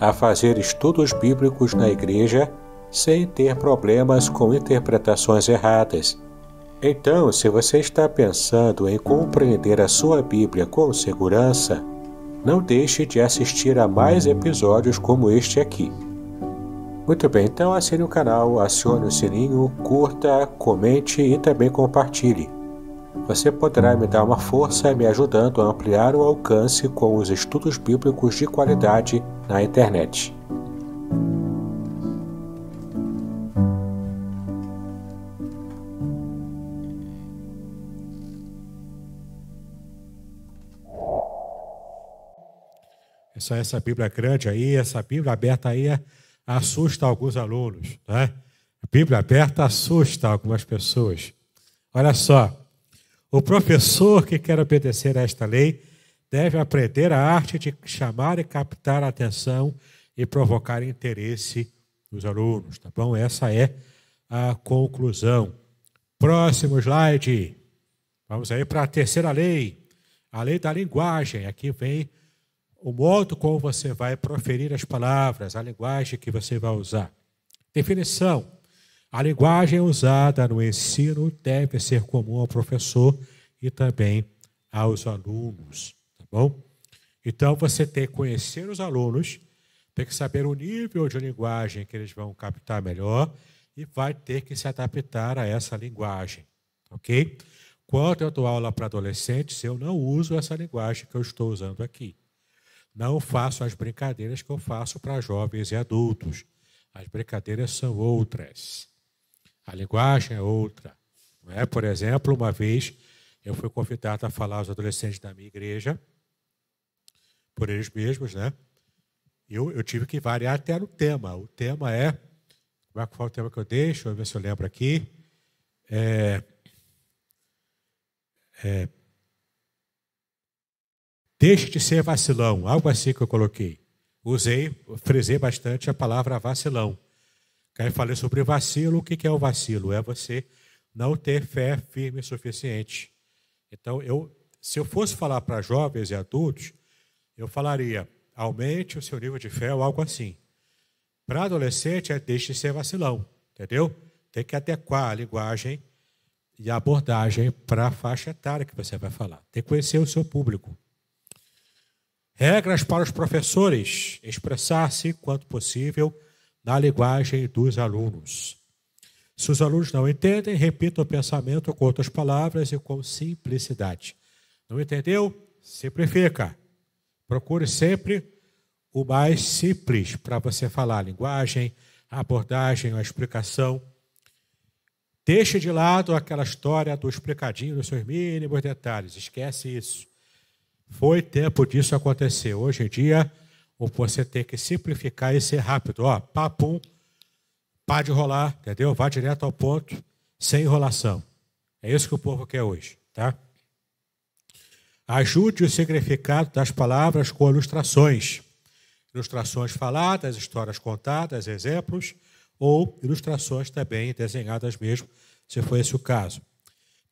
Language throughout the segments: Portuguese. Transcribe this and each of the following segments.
a fazer estudos bíblicos na igreja sem ter problemas com interpretações erradas. Então, se você está pensando em compreender a sua Bíblia com segurança, não deixe de assistir a mais episódios como este aqui. Muito bem, então assine o canal, acione o sininho, curta, comente e também compartilhe. Você poderá me dar uma força me ajudando a ampliar o alcance com os estudos bíblicos de qualidade na internet. É só essa Bíblia grande aí, essa Bíblia aberta aí assusta alguns alunos, né? A Bíblia aberta assusta algumas pessoas. Olha só, o professor que quer obedecer a esta lei deve aprender a arte de chamar e captar a atenção e provocar interesse dos alunos, tá bom? Essa é a conclusão. Próximo slide. Vamos aí para a terceira lei, a lei da linguagem. Aqui vem o modo como você vai proferir as palavras, a linguagem que você vai usar. Definição: a linguagem usada no ensino deve ser comum ao professor e também aos alunos. Tá bom? Então você tem que conhecer os alunos, tem que saber o nível de linguagem que eles vão captar melhor e vai ter que se adaptar a essa linguagem, ok? Quando eu dou aula para adolescentes, eu não uso essa linguagem que eu estou usando aqui. Não faço as brincadeiras que eu faço para jovens e adultos. As brincadeiras são outras. A linguagem é outra. Não é? Por exemplo, uma vez eu fui convidado a falar aos adolescentes da minha igreja por eles mesmos, né? Eu, eu tive que variar até no tema. O tema é. Qual é o tema que eu deixo? Deixa eu ver se eu lembro aqui. É, é, deixe de ser vacilão, algo assim que eu coloquei. Usei, frisei bastante a palavra vacilão. Aí falei sobre vacilo. O que é o vacilo? É você não ter fé firme o suficiente. Então, eu, se eu fosse falar para jovens e adultos, eu falaria, aumente o seu nível de fé ou algo assim. Para adolescente, é deixe de ser vacilão, entendeu? Tem que adequar a linguagem e a abordagem para a faixa etária que você vai falar. Tem que conhecer o seu público. Regras para os professores expressar-se quanto possível na linguagem dos alunos. Se os alunos não entendem, repita o pensamento com outras palavras e com simplicidade. Não entendeu? Simplifica. Procure sempre o mais simples para você falar a linguagem, a abordagem, a explicação. Deixe de lado aquela história do explicadinho dos seus mínimos detalhes. Esquece isso. Foi tempo disso acontecer. Hoje em dia, você tem que simplificar e ser rápido. Ó, papum, pá de rolar, entendeu? Vá direto ao ponto, sem enrolação. É isso que o povo quer hoje, tá? Ajude o significado das palavras com ilustrações. Ilustrações faladas, histórias contadas, exemplos, ou ilustrações também desenhadas mesmo, se for esse o caso.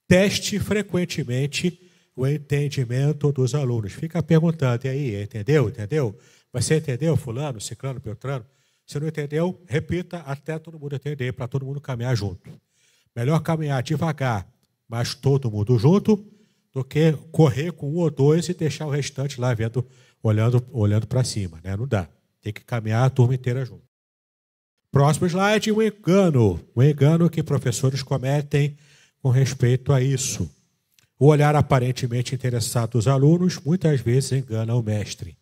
Teste frequentemente o entendimento dos alunos. Fica perguntando, e aí, entendeu? Entendeu? Você entendeu, fulano, ciclano, beltrano? Se não entendeu, repita até todo mundo entender, para todo mundo caminhar junto. Melhor caminhar devagar, mas todo mundo junto, do que correr com um ou dois e deixar o restante lá vendo, olhando, olhando para cima. Né? Não dá. Tem que caminhar a turma inteira junto. Próximo slide, o um engano. O um engano que professores cometem com respeito a isso. O olhar aparentemente interessado dos alunos muitas vezes engana o mestre.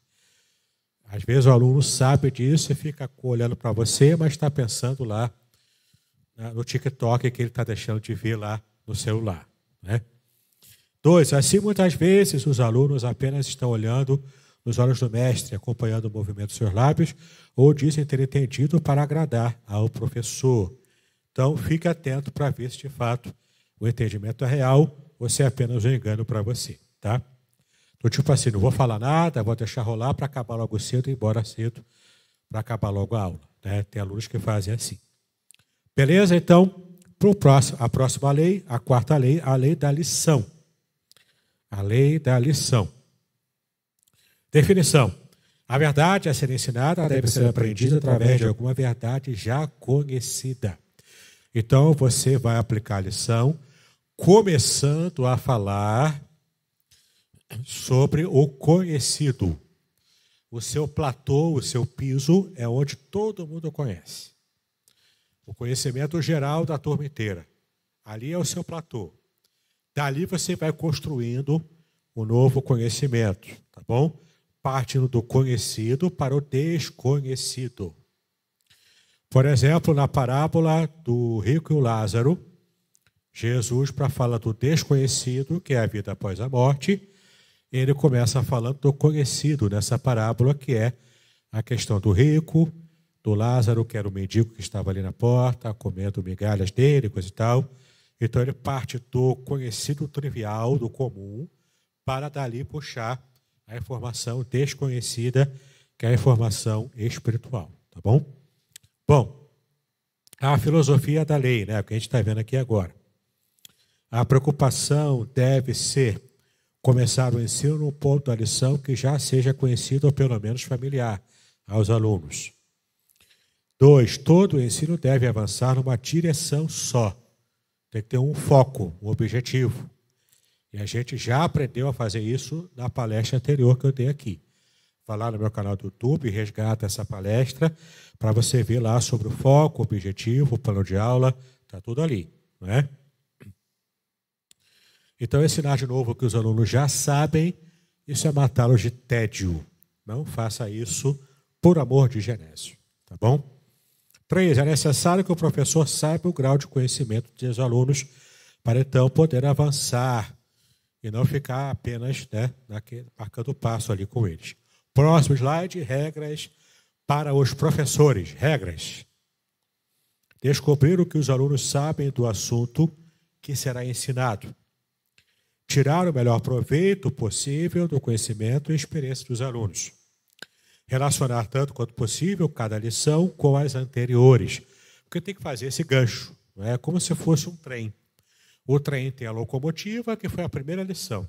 Às vezes o aluno sabe disso e fica olhando para você, mas está pensando lá né, no TikTok que ele está deixando de ver lá no celular. Né? Dois, assim muitas vezes os alunos apenas estão olhando nos olhos do mestre, acompanhando o movimento dos seus lábios, ou dizem ter entendido para agradar ao professor. Então, fique atento para ver se de fato o entendimento é real ou se é apenas um engano para você, tá? Então, tipo assim, não vou falar nada, vou deixar rolar para acabar logo cedo e embora cedo para acabar logo a aula. Né? Tem alunos que fazem assim. Beleza? Então, para próximo, a próxima lei, a quarta lei, a lei da lição a lei da lição. Definição: a verdade a ser ensinada deve ser aprendida através de alguma verdade já conhecida. Então você vai aplicar a lição começando a falar sobre o conhecido. O seu platô, o seu piso é onde todo mundo conhece. O conhecimento geral da turma inteira. Ali é o seu platô. Dali você vai construindo um novo conhecimento, tá bom? Partindo do conhecido para o desconhecido. Por exemplo, na parábola do rico e o Lázaro, Jesus, para falar do desconhecido, que é a vida após a morte, ele começa falando do conhecido nessa parábola, que é a questão do rico, do Lázaro, que era o mendigo que estava ali na porta, comendo migalhas dele, coisa e tal. Então ele parte do conhecido trivial, do comum, para dali puxar a informação desconhecida, que é a informação espiritual, tá bom? Bom, a filosofia da lei, né, que a gente está vendo aqui agora. A preocupação deve ser começar o ensino no ponto da lição que já seja conhecido ou pelo menos familiar aos alunos. Dois, todo o ensino deve avançar numa direção só, tem que ter um foco, um objetivo. E a gente já aprendeu a fazer isso na palestra anterior que eu dei aqui. Vai lá no meu canal do YouTube, resgata essa palestra, para você ver lá sobre o foco, objetivo, plano de aula, está tudo ali. né? Então, ensinar de novo que os alunos já sabem, isso é matá-los de tédio. Não faça isso por amor de Genésio, tá bom? é necessário que o professor saiba o grau de conhecimento dos alunos para então poder avançar e não ficar apenas né, naquele, marcando passo ali com eles. Próximo slide, regras para os professores. Regras. Descobrir o que os alunos sabem do assunto que será ensinado. Tirar o melhor proveito possível do conhecimento e experiência dos alunos relacionar tanto quanto possível cada lição com as anteriores, porque tem que fazer esse gancho, não é como se fosse um trem. O trem tem a locomotiva, que foi a primeira lição.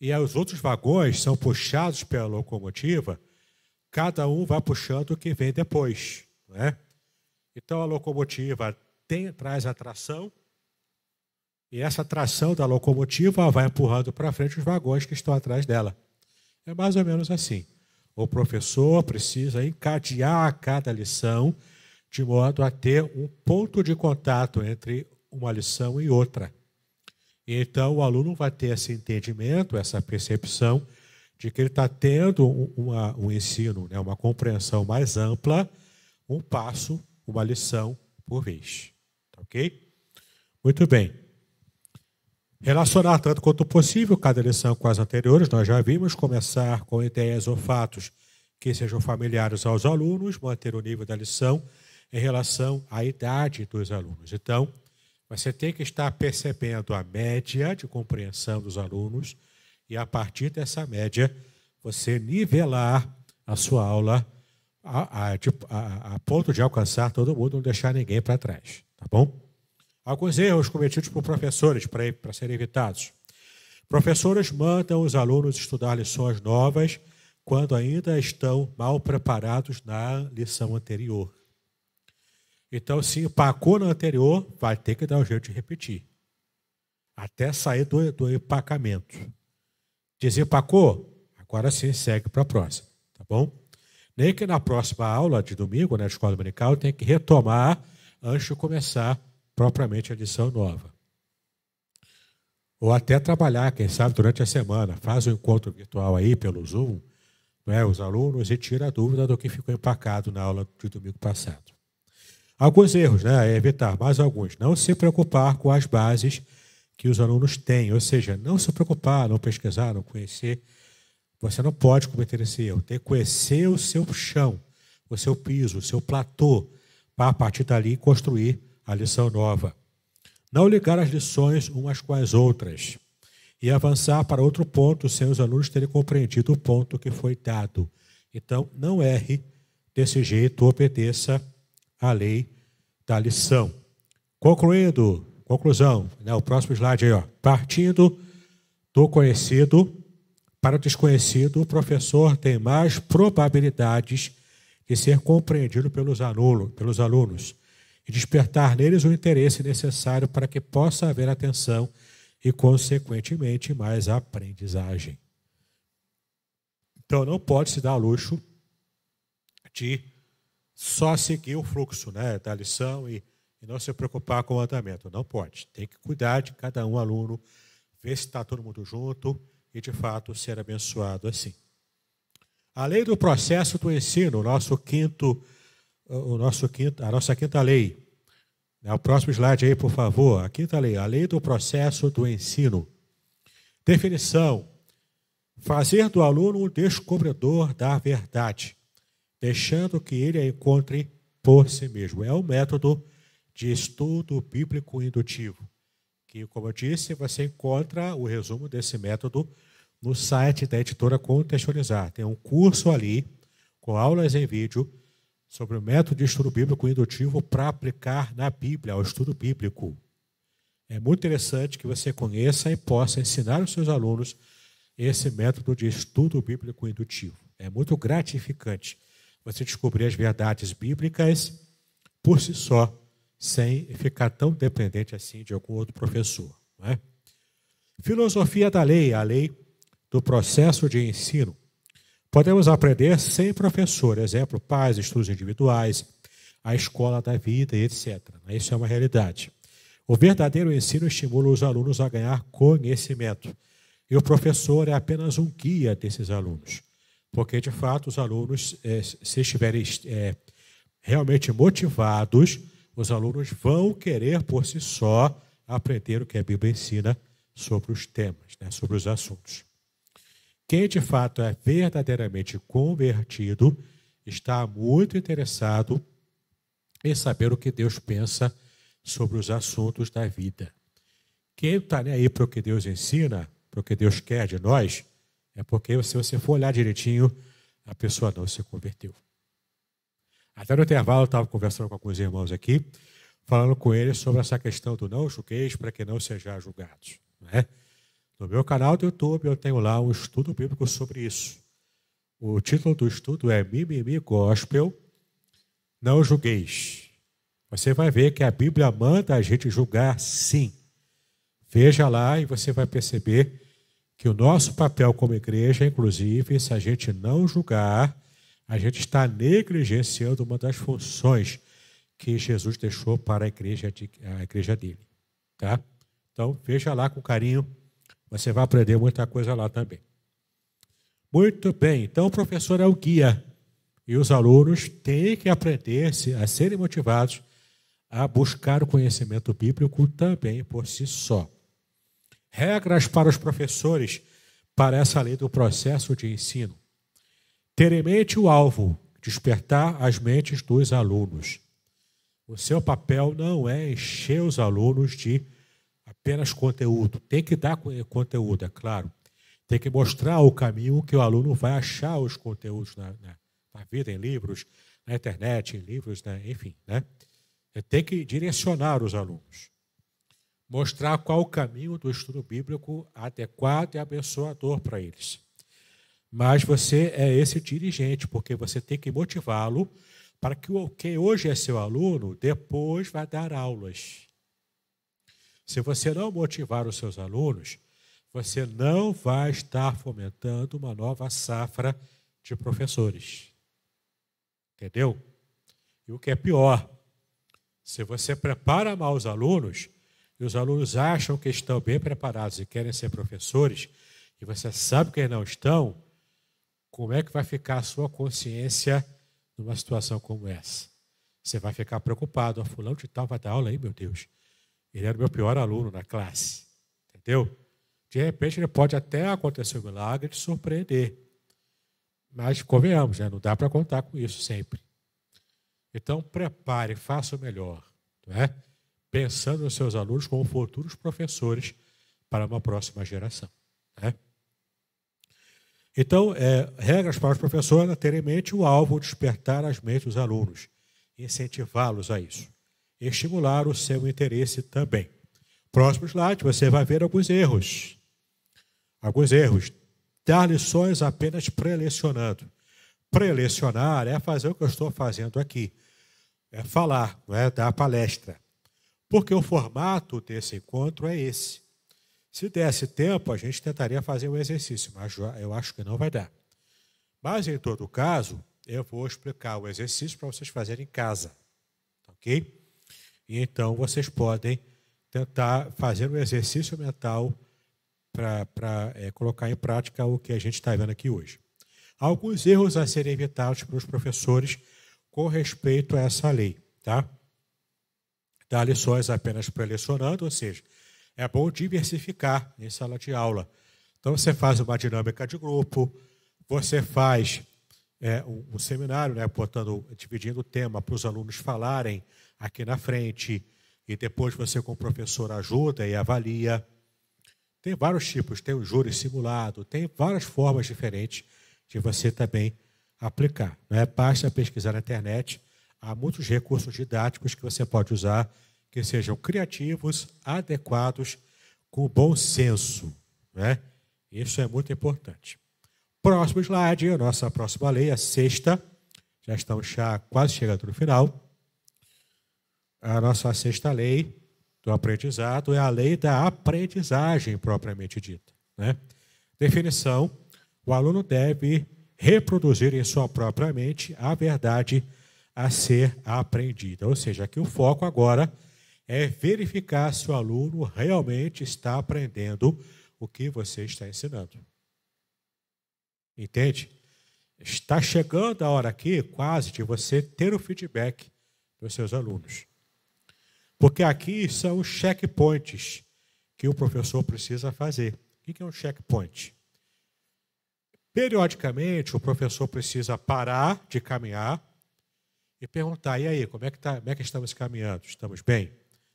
E os outros vagões são puxados pela locomotiva, cada um vai puxando o que vem depois. É? Então a locomotiva tem, traz a tração, e essa tração da locomotiva vai empurrando para frente os vagões que estão atrás dela. É mais ou menos assim. O professor precisa encadear cada lição de modo a ter um ponto de contato entre uma lição e outra. Então, o aluno vai ter esse entendimento, essa percepção de que ele está tendo uma, um ensino, né, uma compreensão mais ampla, um passo, uma lição por vez. Tá ok? Muito bem. Relacionar tanto quanto possível cada lição com as anteriores, nós já vimos começar com ideias ou fatos que sejam familiares aos alunos, manter o nível da lição em relação à idade dos alunos. Então, você tem que estar percebendo a média de compreensão dos alunos e, a partir dessa média, você nivelar a sua aula a, a, a, a ponto de alcançar todo mundo, não deixar ninguém para trás, tá bom? Alguns erros cometidos por professores para serem evitados. Professores mandam os alunos estudar lições novas quando ainda estão mal preparados na lição anterior. Então, se empacou na anterior, vai ter que dar um jeito de repetir. Até sair do, do empacamento. Desempacou? Agora sim, segue para a próxima. Tá bom? Nem que na próxima aula de domingo, na né, escola dominical, tenha que retomar antes de começar propriamente a lição nova. Ou até trabalhar, quem sabe, durante a semana. Faz um encontro virtual aí pelo Zoom, né, os alunos, e tira a dúvida do que ficou empacado na aula de domingo passado. Alguns erros, né? Evitar, mais alguns. Não se preocupar com as bases que os alunos têm, ou seja, não se preocupar, não pesquisar, não conhecer. Você não pode cometer esse erro. Tem que conhecer o seu chão, o seu piso, o seu platô, para a partir dali construir a lição nova. Não ligar as lições umas com as outras e avançar para outro ponto sem os alunos terem compreendido o ponto que foi dado. Então, não erre desse jeito, obedeça à lei da lição. Concluindo, conclusão, né, o próximo slide aí, ó. partindo do conhecido para o desconhecido, o professor tem mais probabilidades de ser compreendido pelos, pelos alunos e despertar neles o interesse necessário para que possa haver atenção e, consequentemente, mais aprendizagem. Então, não pode se dar luxo de só seguir o fluxo né, da lição e, e não se preocupar com o andamento. Não pode. Tem que cuidar de cada um aluno, ver se está todo mundo junto e, de fato, ser abençoado assim. A lei do processo do ensino, nosso quinto o nosso quinta a nossa quinta lei. É o próximo slide aí, por favor. A quinta lei, a lei do processo do ensino. Definição: fazer do aluno um descobridor da verdade, deixando que ele a encontre por si mesmo. É o um método de estudo bíblico indutivo, que, como eu disse, você encontra o resumo desse método no site da editora Contextualizar. Tem um curso ali com aulas em vídeo sobre o método de estudo bíblico indutivo para aplicar na Bíblia, ao estudo bíblico. É muito interessante que você conheça e possa ensinar os seus alunos esse método de estudo bíblico indutivo. É muito gratificante você descobrir as verdades bíblicas por si só, sem ficar tão dependente assim de algum outro professor. Não é? Filosofia da lei, a lei do processo de ensino. Podemos aprender sem professor, exemplo, pais, estudos individuais, a escola da vida, etc. Né? Isso é uma realidade. O verdadeiro ensino estimula os alunos a ganhar conhecimento. E o professor é apenas um guia desses alunos. Porque, de fato, os alunos, eh, se estiverem eh, realmente motivados, os alunos vão querer por si só aprender o que a Bíblia ensina sobre os temas, né, sobre os assuntos. Quem de fato é verdadeiramente convertido está muito interessado em saber o que Deus pensa sobre os assuntos da vida. Quem está nem aí para o que Deus ensina, para o que Deus quer de nós, é porque se você for olhar direitinho, a pessoa não se converteu. Até no intervalo eu estava conversando com alguns irmãos aqui, falando com eles sobre essa questão do não julgueis para que não sejam julgados. Né? No meu canal do YouTube eu tenho lá um estudo bíblico sobre isso. O título do estudo é Mimimi Gospel, não julgueis. Você vai ver que a Bíblia manda a gente julgar sim. Veja lá e você vai perceber que o nosso papel como igreja, inclusive, se a gente não julgar, a gente está negligenciando uma das funções que Jesus deixou para a igreja, de, a igreja dele. Tá? Então, veja lá com carinho mas você vai aprender muita coisa lá também. Muito bem, então o professor é o guia. E os alunos têm que aprender a serem motivados a buscar o conhecimento bíblico também por si só. Regras para os professores para essa lei do processo de ensino. Ter em mente o alvo, despertar as mentes dos alunos. O seu papel não é encher os alunos de apenas conteúdo. Tem que dar eh, conteúdo, é claro. Tem que mostrar o caminho que o aluno vai achar os conteúdos na, na, na vida, em livros, na internet, em livros, né? enfim. Né? É, tem que direcionar os alunos. Mostrar qual o caminho do estudo bíblico adequado e abençoador para eles. Mas você é esse dirigente, porque você tem que motivá-lo para que o que hoje é seu aluno, depois vai dar aulas. Se você não motivar os seus alunos, você não vai estar fomentando uma nova safra de professores. Entendeu? E o que é pior, se você prepara mal os alunos, e os alunos acham que estão bem preparados e querem ser professores, e você sabe que não estão, como é que vai ficar a sua consciência numa situação como essa? Você vai ficar preocupado, ó, ah, fulano de tal vai dar aula aí, meu Deus. Ele era o meu pior aluno na classe. Entendeu? De repente, ele pode até acontecer um milagre de surpreender. Mas, convenhamos, né? não dá para contar com isso sempre. Então, prepare, faça o melhor. Não é? Pensando nos seus alunos como futuros professores para uma próxima geração. Né? Então, é, regras para os professores é terem em mente o alvo despertar as mentes dos alunos, incentivá-los a isso estimular o seu interesse também. Próximo slide, você vai ver alguns erros. Alguns erros. Dar lições apenas prelecionando. Prelecionar é fazer o que eu estou fazendo aqui. É falar, não é dar palestra. Porque o formato desse encontro é esse. Se desse tempo, a gente tentaria fazer o um exercício, mas eu acho que não vai dar. Mas, em todo caso, eu vou explicar o exercício para vocês fazerem em casa. Ok? E então vocês podem tentar fazer um exercício mental para é, colocar em prática o que a gente está vendo aqui hoje. Alguns erros a serem evitados pelos professores com respeito a essa lei, tá? Dar lições apenas para lecionando, ou seja, é bom diversificar em sala de aula. Então você faz uma dinâmica de grupo, você faz é, um, um, seminário, né, portanto, dividindo o tema para os alunos falarem aqui na frente, e depois você com o professor ajuda e avalia. Tem vários tipos, tem o júri simulado, tem várias formas diferentes de você também aplicar. é Basta pesquisar na internet, há muitos recursos didáticos que você pode usar que sejam criativos, adequados, com bom senso. Né? Isso é muito importante. Próximo slide, a nossa próxima lei, a sexta. Já estamos já quase chegando no final a nossa sexta lei do aprendizado é a lei da aprendizagem propriamente dita. Né? Definição: o aluno deve reproduzir em sua própria mente a verdade a ser aprendida. Ou seja, aqui o foco agora é verificar se o aluno realmente está aprendendo o que você está ensinando. Entende? Está chegando a hora aqui, quase, de você ter o feedback dos seus alunos. Porque aqui são os checkpoints que o professor precisa fazer. O que é um checkpoint? Periodicamente, o professor precisa parar de caminhar e perguntar: e aí, como é que, tá, como é que estamos caminhando? Estamos bem?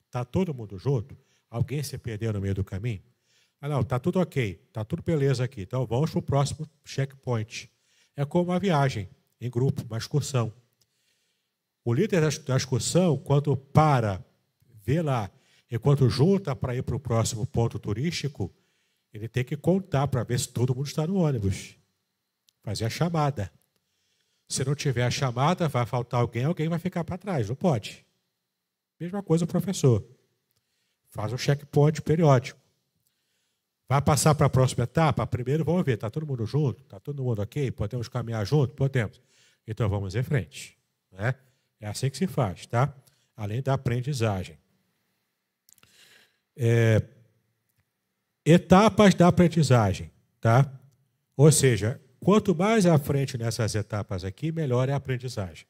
Está todo mundo junto? Alguém se perdeu no meio do caminho? Ah, não, está tudo ok, está tudo beleza aqui. Então vamos para o próximo checkpoint. É como uma viagem em grupo, uma excursão. O líder da excursão, quando para vê lá. Enquanto junta para ir para o próximo ponto turístico, ele tem que contar para ver se todo mundo está no ônibus. Fazer a chamada. Se não tiver a chamada, vai faltar alguém, alguém vai ficar para trás. Não pode. Mesma coisa o professor. Faz um checkpoint periódico. Vai passar para a próxima etapa? Primeiro vamos ver, está todo mundo junto? Está todo mundo ok? Podemos caminhar junto? Podemos. Então vamos em frente. Né? É assim que se faz, tá? Além da aprendizagem é, etapas da aprendizagem, tá? Ou seja, quanto mais à frente nessas etapas aqui, melhor é a aprendizagem.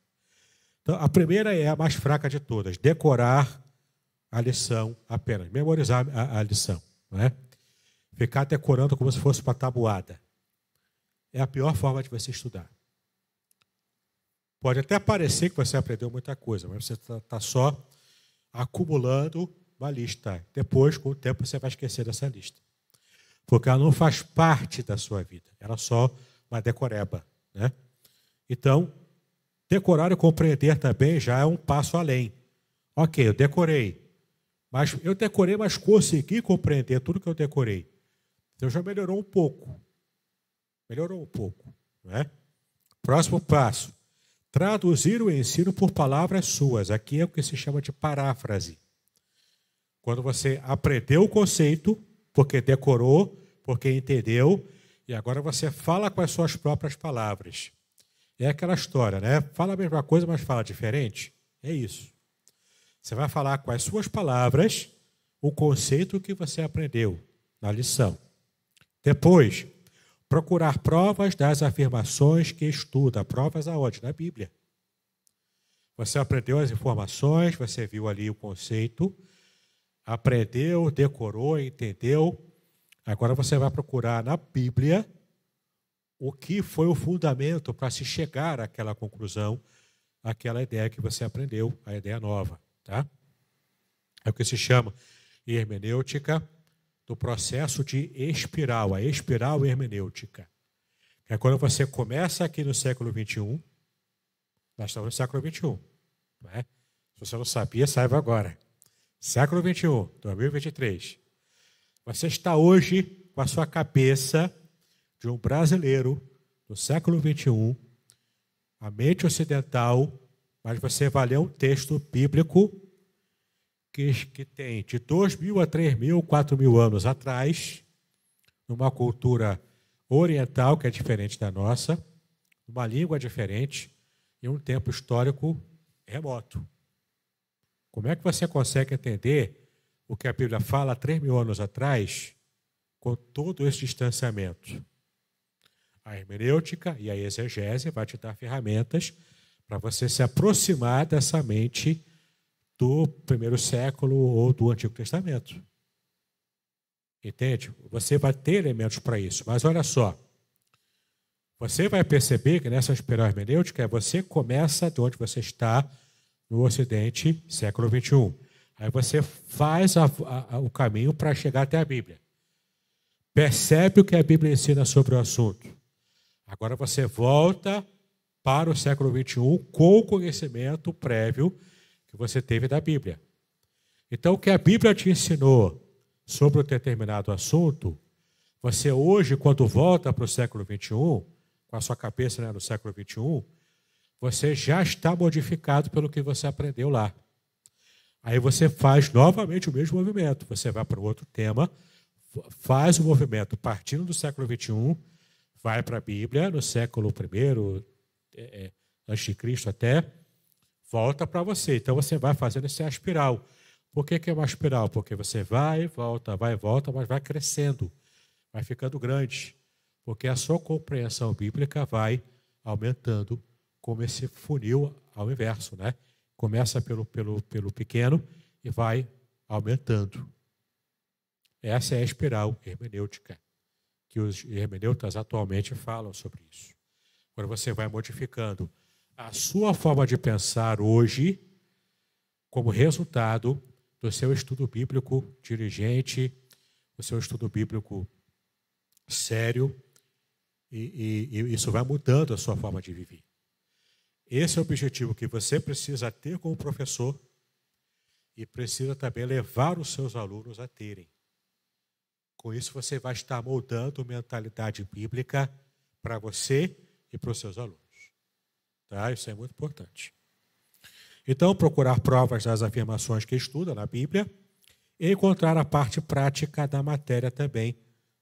Então, a primeira é a mais fraca de todas, decorar a lição apenas, memorizar a, a lição, não é? Ficar decorando como se fosse uma tabuada. É a pior forma de você estudar. Pode até parecer que você aprendeu muita coisa, mas você está tá só acumulando uma lista. Depois, com o tempo, você vai esquecer dessa lista. Porque ela não faz parte da sua vida. Ela é só uma decoreba. Né? Então, decorar e compreender também já é um passo além. Ok, eu decorei. Mas eu decorei, mas consegui compreender tudo que eu decorei. Então já melhorou um pouco. Melhorou um pouco. Né? Próximo passo: traduzir o ensino por palavras suas. Aqui é o que se chama de paráfrase. Quando você aprendeu o conceito, porque decorou, porque entendeu, e agora você fala com as suas próprias palavras. É aquela história, né? Fala a mesma coisa, mas fala diferente. É isso. Você vai falar com as suas palavras o conceito que você aprendeu na lição. Depois, procurar provas das afirmações que estuda. Provas aonde? Na Bíblia. Você aprendeu as informações, você viu ali o conceito, aprendeu, decorou, entendeu. Agora você vai procurar na Bíblia o que foi o fundamento para se chegar àquela conclusão, àquela ideia que você aprendeu, a ideia nova, tá? É o que se chama hermenêutica do processo de espiral, a espiral hermenêutica. É quando você começa aqui no século 21, nós estamos no século 21, né? Se você não sabia, saiba agora século 21, 2023, você está hoje com a sua cabeça de um brasileiro do século 21, a mente ocidental, mas você vai ler um texto bíblico que, que tem de 2 mil a 3 mil, 4 mil anos atrás, numa cultura oriental que é diferente da nossa, numa língua diferente e um tempo histórico remoto. Como é que você consegue entender o que a Bíblia fala há 3 mil anos atrás com todo esse distanciamento? A hermenêutica e a exegese vai te dar ferramentas para você se aproximar dessa mente do primeiro século ou do Antigo Testamento. Entende? Você vai ter elementos para isso. Mas olha só, você vai perceber que nessa espiral hermenêutica é você começa de onde você está no Ocidente, século 21. Aí você faz a, a, o caminho para chegar até a Bíblia. Percebe o que a Bíblia ensina sobre o assunto. Agora você volta para o século 21 com o conhecimento prévio que você teve da Bíblia. Então, o que a Bíblia te ensinou sobre um determinado assunto, você hoje, quando volta para o século 21 com a sua cabeça né, no século 21 você já está modificado pelo que você aprendeu lá. Aí você faz novamente o mesmo movimento. Você vai para outro tema, faz o movimento partindo do século 21, vai para a Bíblia, no século I, é, é, antes de Cristo até, volta para você. Então você vai fazendo essa espiral. Por que, que é uma espiral? Porque você vai, volta, vai, volta, mas vai crescendo, vai ficando grande. Porque a sua compreensão bíblica vai aumentando como esse funil ao inverso, né? Começa pelo, pelo, pelo pequeno e vai aumentando. Essa é a espiral hermenêutica, que os hermeneutas atualmente falam sobre isso. Quando você vai modificando a sua forma de pensar hoje, como resultado do seu estudo bíblico dirigente, do seu estudo bíblico sério, e, e, e isso vai mudando a sua forma de viver. Esse é o objetivo que você precisa ter como professor e precisa também levar os seus alunos a terem. Com isso, você vai estar moldando mentalidade bíblica para você e para os seus alunos. Tá? Isso é muito importante. Então, procurar provas das afirmações que estuda na Bíblia e encontrar a parte prática da matéria também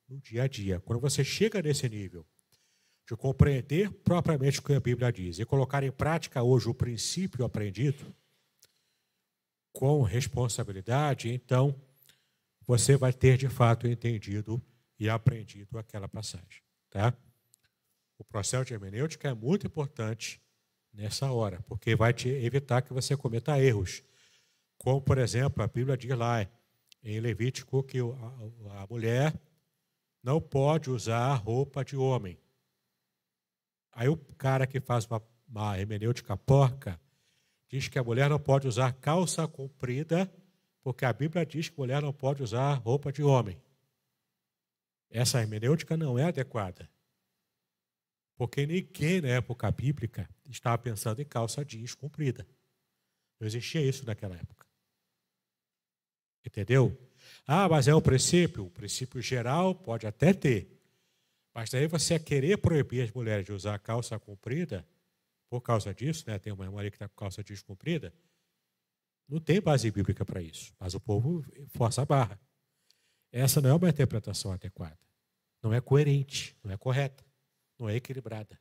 no dia a dia. Quando você chega nesse nível de compreender propriamente o que a Bíblia diz e colocar em prática hoje o princípio aprendido, com responsabilidade, então você vai ter de fato entendido e aprendido aquela passagem. Tá? O processo de hermenêutica é muito importante nessa hora, porque vai te evitar que você cometa erros. Como, por exemplo, a Bíblia diz lá em Levítico que a mulher não pode usar roupa de homem. Aí o cara que faz uma, uma hermenêutica porca diz que a mulher não pode usar calça comprida, porque a Bíblia diz que a mulher não pode usar roupa de homem. Essa hermenêutica não é adequada. Porque ninguém na época bíblica estava pensando em calça jeans comprida. Não existia isso naquela época. Entendeu? Ah, mas é um princípio. O princípio geral pode até ter. Mas daí você é querer proibir as mulheres de usar calça comprida, por causa disso, né? tem uma irmã ali que está com calça descomprida, não tem base bíblica para isso. Mas o povo força a barra. Essa não é uma interpretação adequada. Não é coerente, não é correta, não é equilibrada.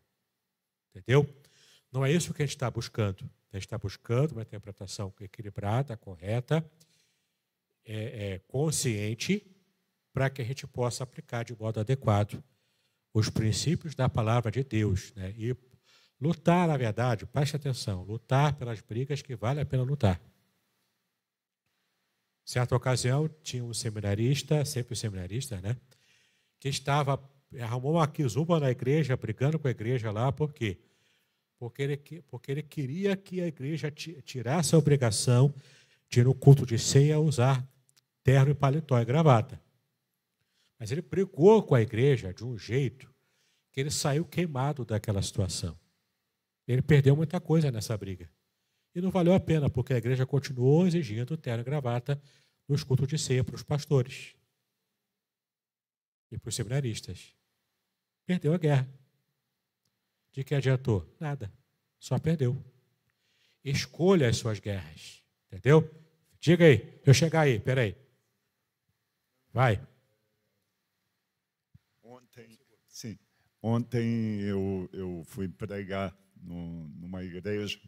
Entendeu? Não é isso que a gente está buscando. A gente está buscando uma interpretação equilibrada, correta, é, é, consciente, para que a gente possa aplicar de modo adequado os princípios da palavra de Deus. Né? E lutar, na verdade, preste atenção, lutar pelas brigas que vale a pena lutar. Certa ocasião, tinha um seminarista, sempre um seminarista, né? Que estava, arrumou uma quizuba na igreja, brigando com a igreja lá, por quê? Porque ele, porque ele queria que a igreja tirasse a obrigação de, no culto de ceia, usar terno e paletó e gravata. Mas ele pregou com a igreja de um jeito que ele saiu queimado daquela situação. Ele perdeu muita coisa nessa briga. E não valeu a pena, porque a igreja continuou exigindo terno e gravata no escuto de ceia para os pastores e para os seminaristas. Perdeu a guerra. De que adiantou? Nada. Só perdeu. Escolha as suas guerras. Entendeu? Diga aí. Eu chegar aí, peraí. Vai. Ontem eu, eu fui pregar no, numa igreja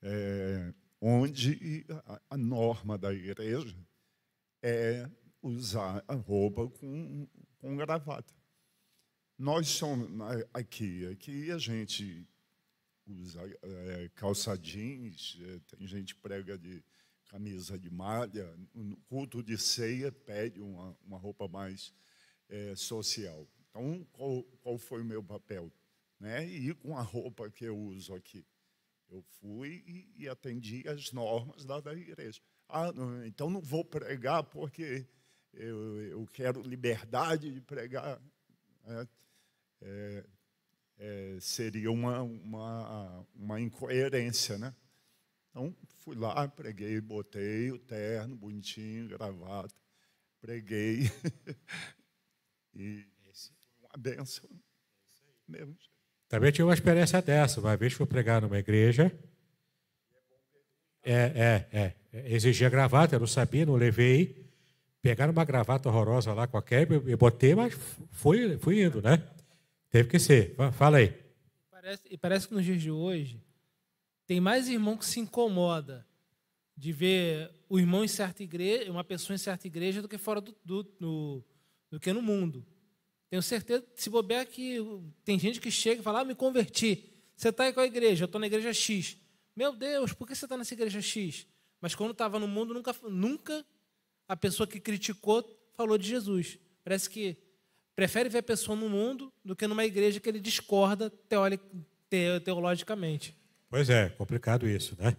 é, onde a, a, norma da igreja é usar a roupa com, com gravata. Nós somos aqui, aqui a gente usa é, calça jeans, é, tem gente prega de camisa de malha, no culto de ceia pede uma, uma roupa mais é, social. Então, qual, qual foi o meu papel? Né? E com a roupa que eu uso aqui. Eu fui e, e atendi as normas da, da igreja. Ah, não, então não vou pregar porque eu, eu quero liberdade de pregar. Né? É, é, seria uma, uma, uma incoerência, né? Então, fui lá, preguei, botei o terno bonitinho, gravata, preguei. e a bênção. Mesmo. Também tive uma experiência dessa. Uma vez fui pregar numa igreja. É, é, é. Exigia gravata, eu não sabia, não levei. Pegaram uma gravata horrorosa lá qualquer, eu, botei, mas fui, fui indo, né? Teve que ser. Fala aí. E parece, e parece que nos dias de hoje tem mais irmão que se incomoda de ver o irmão em certa igreja, uma pessoa em certa igreja, do que fora do, do, do que no mundo. Tenho certeza, se bobear que tem gente que chega e fala, ah, me converti. Você está aí com a igreja, eu estou na igreja X. Meu Deus, por que você está nessa igreja X? Mas quando estava no mundo, nunca, nunca a pessoa que criticou falou de Jesus. Parece que prefere ver a pessoa no mundo do que numa igreja que ele discorda teologicamente. Pois é, complicado isso, né?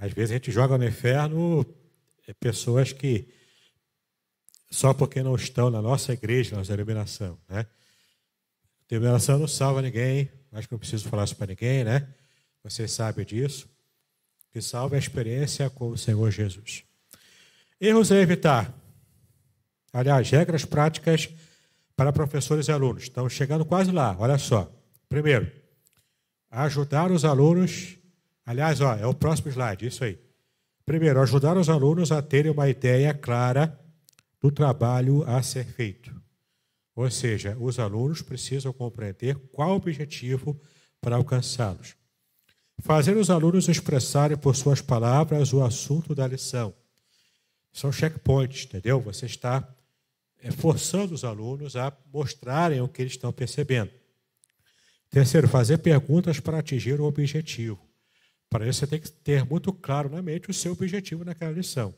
Às vezes a gente joga no inferno é pessoas que só porque não estão na nossa igreja, na nossa denominação, né? Denominação não salva ninguém, acho que não preciso falar isso para ninguém, né? Você sabe disso. Que salva é a experiência com o Senhor Jesus. Erros a evitar. Aliás, regras práticas para professores e alunos. Estão chegando quase lá, olha só. Primeiro, ajudar os alunos. Aliás, ó, é o próximo slide, isso aí. Primeiro, ajudar os alunos a terem uma ideia clara do trabalho a ser feito. Ou seja, os alunos precisam compreender qual o objetivo para alcançá-los. Fazer os alunos expressarem por suas palavras o assunto da lição. São checkpoints, entendeu? Você está é, forçando os alunos a mostrarem o que eles estão percebendo. Terceiro, fazer perguntas para atingir o objetivo. Para isso, você tem que ter muito claro na mente o seu objetivo naquela lição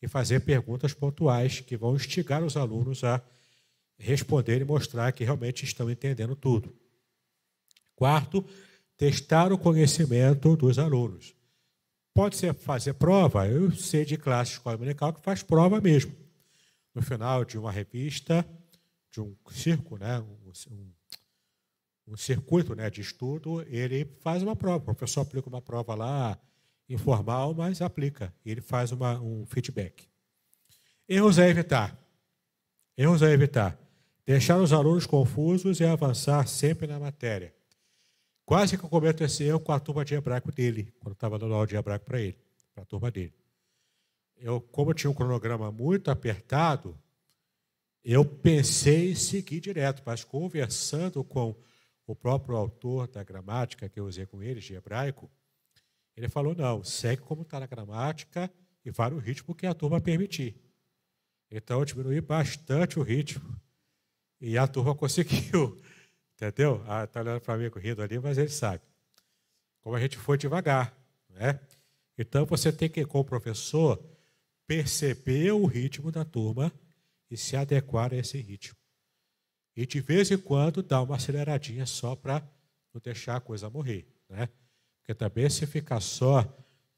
e fazer perguntas pontuais que vão instigar os alunos a responder e mostrar que realmente estão entendendo tudo. Quarto, testar o conhecimento dos alunos. Pode ser fazer prova, eu sei de classe de escola dominical que faz prova mesmo. No final de uma revista, de um circo, né, um, um circuito né, de estudo, ele faz uma prova. O professor aplica uma prova lá, informal, mas aplica. Ele faz uma, um feedback. Erros a evitar. Erros a evitar. Deixar os alunos confusos e avançar sempre na matéria. Quase que eu cometo esse erro com a turma de hebraico dele, quando estava dando aula de hebraico para ele, para a turma dele. Eu, como eu tinha um cronograma muito apertado, eu pensei em seguir direto, mas conversando com o próprio autor da gramática que eu usei com eles, de hebraico, ele falou: não, segue como está na gramática e vai no ritmo que a turma permitir. Então tipo, eu diminui bastante o ritmo. E a turma conseguiu. Entendeu? Ah, tá olhando para mim correndo ali, mas ele sabe. Como a gente foi devagar, né? Então você tem que, com o professor, perceber o ritmo da turma e se adequar a esse ritmo. E de vez em quando dar uma aceleradinha só para não deixar a coisa morrer, né? Porque também se ficar só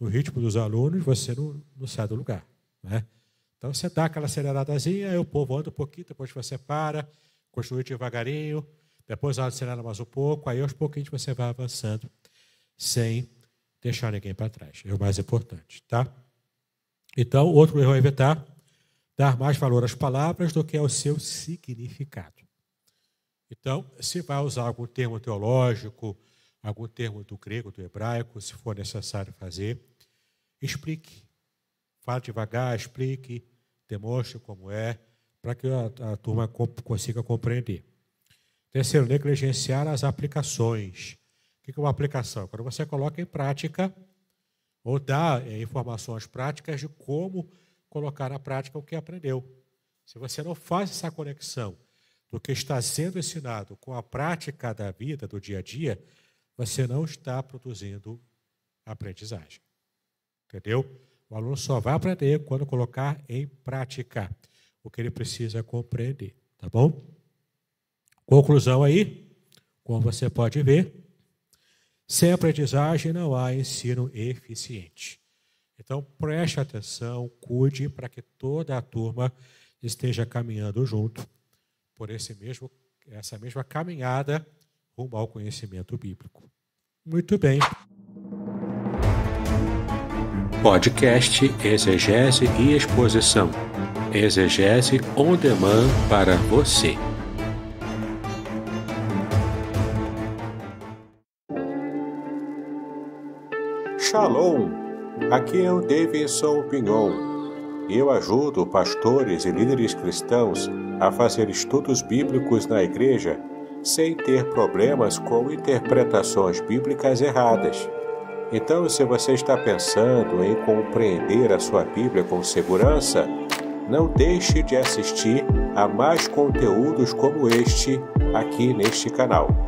no ritmo dos alunos, você não, não sai do lugar. Né? Então você dá aquela aceleradazinha, aí o povo anda um pouquinho, depois você para, continua devagarinho, depois acelera mais um pouco, aí aos pouquinhos você vai avançando sem deixar ninguém para trás. É o mais importante, tá? Então, outro erro a evitar, dar mais valor às palavras do que ao seu significado. Então, se vai usar algum termo teológico, algum termo do grego, do hebraico, se for necessário fazer. Explique. Fale devagar, explique, demonstre como é, para que a, a turma consiga compreender. Terceiro, negligenciar as aplicações. O que é uma aplicação? Quando você coloca em prática ou dá é, informações práticas de como colocar na prática o que aprendeu. Se você não faz essa conexão do que está sendo ensinado com a prática da vida, do dia a dia, você não está produzindo aprendizagem. Entendeu? O aluno só vai aprender quando colocar em prática o que ele precisa compreender, tá bom? Conclusão aí, como você pode ver, sem aprendizagem não há ensino eficiente. Então preste atenção, cuide para que toda a turma esteja caminhando junto por esse mesmo essa mesma caminhada rumo ao conhecimento bíblico. Muito bem. Podcast Exegese e Exposição. Exegese on demand para você. Shalom! Aqui é o Davidson Pignon. Eu ajudo pastores e líderes cristãos a fazer estudos bíblicos na igreja sem ter problemas com interpretações bíblicas erradas. Então, se você está pensando em compreender a sua Bíblia com segurança, não deixe de assistir a mais conteúdos como este aqui neste canal.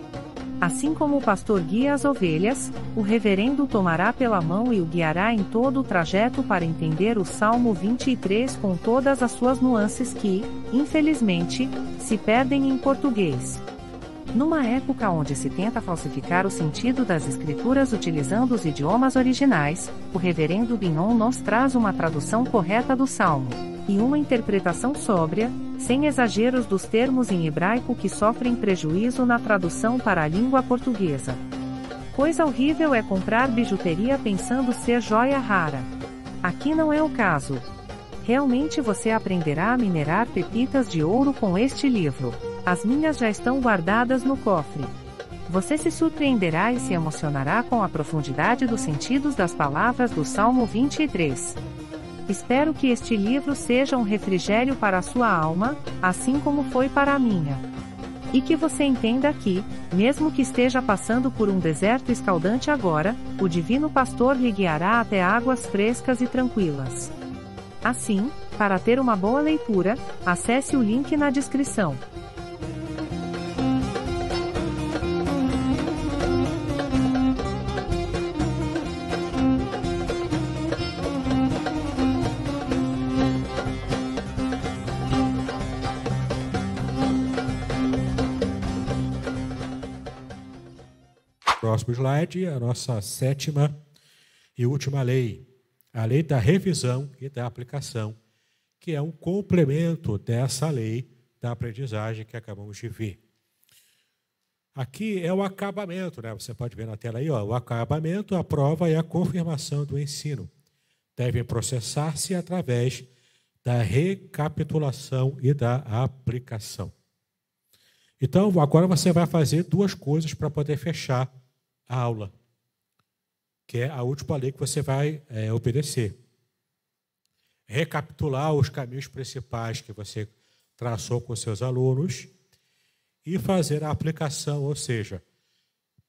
Assim como o pastor guia as ovelhas, o reverendo tomará pela mão e o guiará em todo o trajeto para entender o Salmo 23 com todas as suas nuances que, infelizmente, se perdem em português. Numa época onde se tenta falsificar o sentido das escrituras utilizando os idiomas originais, o reverendo Binon nos traz uma tradução correta do salmo e uma interpretação sóbria, sem exageros dos termos em hebraico que sofrem prejuízo na tradução para a língua portuguesa. Coisa horrível é comprar bijuteria pensando ser joia rara. Aqui não é o caso. Realmente você aprenderá a minerar pepitas de ouro com este livro. As minhas já estão guardadas no cofre. Você se surpreenderá e se emocionará com a profundidade dos sentidos das palavras do Salmo 23. Espero que este livro seja um refrigério para a sua alma, assim como foi para a minha. E que você entenda que, mesmo que esteja passando por um deserto escaldante agora, o Divino Pastor lhe guiará até águas frescas e tranquilas. Assim, para ter uma boa leitura, acesse o link na descrição. próximo slide, a nossa sétima e última lei, a lei da revisão e da aplicação, que é um complemento dessa lei da aprendizagem que acabamos de ver. Aqui é o acabamento, né? Você pode ver na tela aí, ó, o acabamento, a prova e a confirmação do ensino devem processar-se através da recapitulação e da aplicação. Então, agora você vai fazer duas coisas para poder fechar a aula, que é a última lei que você vai é, obedecer. Recapitular os caminhos principais que você traçou com seus alunos e fazer a aplicação, ou seja,